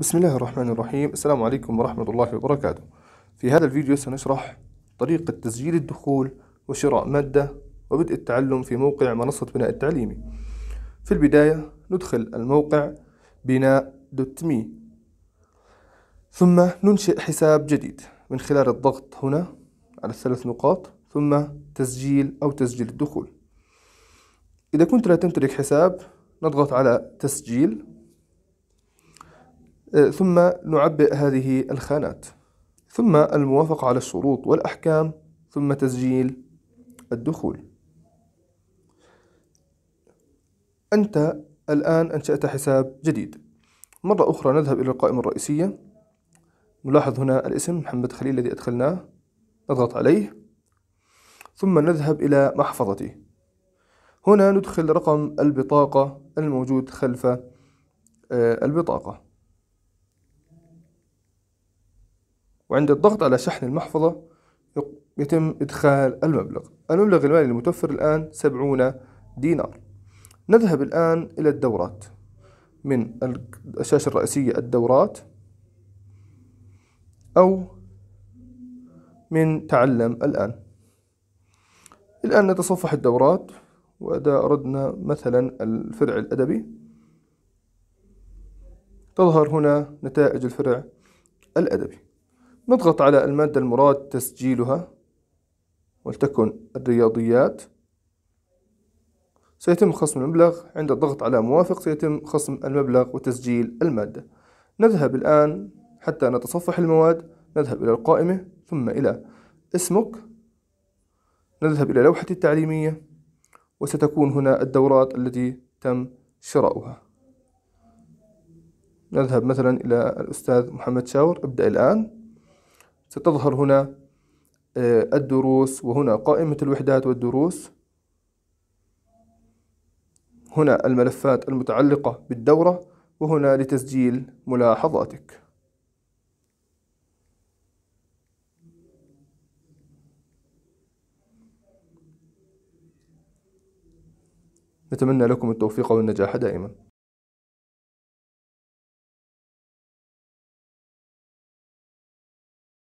بسم الله الرحمن الرحيم السلام عليكم ورحمة الله وبركاته في هذا الفيديو سنشرح طريقة تسجيل الدخول وشراء مادة وبدء التعلم في موقع منصة بناء التعليمي في البداية ندخل الموقع بناء دوت مي ثم ننشئ حساب جديد من خلال الضغط هنا على الثلاث نقاط ثم تسجيل أو تسجيل الدخول إذا كنت لا تمتلك حساب نضغط على تسجيل آه، ثم نعبئ هذه الخانات ثم الموافقة على الشروط والأحكام ثم تسجيل الدخول أنت الآن أنشأت حساب جديد مرة أخرى نذهب إلى القائمة الرئيسية نلاحظ هنا الاسم محمد خليل الذي أدخلناه نضغط عليه ثم نذهب إلى محفظتي هنا ندخل رقم البطاقة الموجود خلف آه، البطاقة وعند الضغط على شحن المحفظة يتم إدخال المبلغ المبلغ المالي المتوفر الآن سبعون دينار نذهب الآن إلى الدورات من الشاشة الرئيسية الدورات أو من تعلم الآن الآن نتصفح الدورات وإذا أردنا مثلا الفرع الأدبي تظهر هنا نتائج الفرع الأدبي نضغط على المادة المراد تسجيلها ولتكن الرياضيات سيتم خصم المبلغ عند الضغط على موافق سيتم خصم المبلغ وتسجيل المادة نذهب الآن حتى نتصفح المواد نذهب إلى القائمة ثم إلى اسمك نذهب إلى لوحة التعليمية وستكون هنا الدورات التي تم شراؤها نذهب مثلا إلى الأستاذ محمد شاور ابدأ الآن ستظهر هنا آه، الدروس وهنا قائمة الوحدات والدروس هنا الملفات المتعلقة بالدورة وهنا لتسجيل ملاحظاتك نتمنى لكم التوفيق والنجاح دائما